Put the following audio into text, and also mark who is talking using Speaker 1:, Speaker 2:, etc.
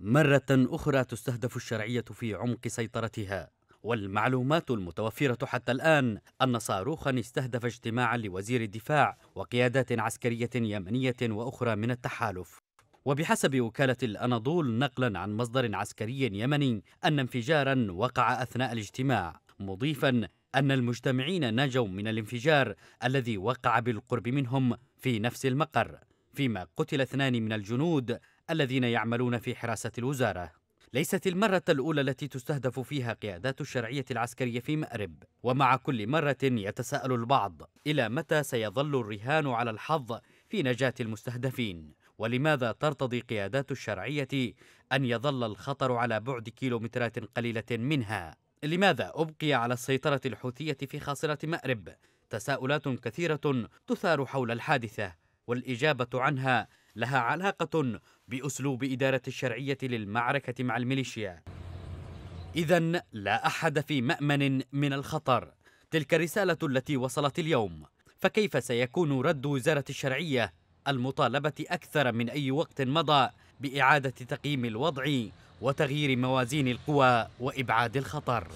Speaker 1: مرة أخرى تستهدف الشرعية في عمق سيطرتها والمعلومات المتوفرة حتى الآن أن صاروخا استهدف اجتماعا لوزير الدفاع وقيادات عسكرية يمنية وأخرى من التحالف وبحسب وكالة الأناضول نقلا عن مصدر عسكري يمني أن انفجارا وقع أثناء الاجتماع مضيفا أن المجتمعين نجوا من الانفجار الذي وقع بالقرب منهم في نفس المقر فيما قتل اثنان من الجنود الذين يعملون في حراسة الوزارة ليست المرة الأولى التي تستهدف فيها قيادات الشرعية العسكرية في مأرب ومع كل مرة يتساءل البعض إلى متى سيظل الرهان على الحظ في نجاة المستهدفين ولماذا ترتضي قيادات الشرعية أن يظل الخطر على بعد كيلومترات قليلة منها لماذا أبقي على السيطرة الحوثية في خاصرة مأرب تساؤلات كثيرة تثار حول الحادثة والإجابة عنها لها علاقة بأسلوب إدارة الشرعية للمعركة مع الميليشيا إذا لا أحد في مأمن من الخطر تلك الرسالة التي وصلت اليوم فكيف سيكون رد وزارة الشرعية المطالبة أكثر من أي وقت مضى بإعادة تقييم الوضع وتغيير موازين القوى وإبعاد الخطر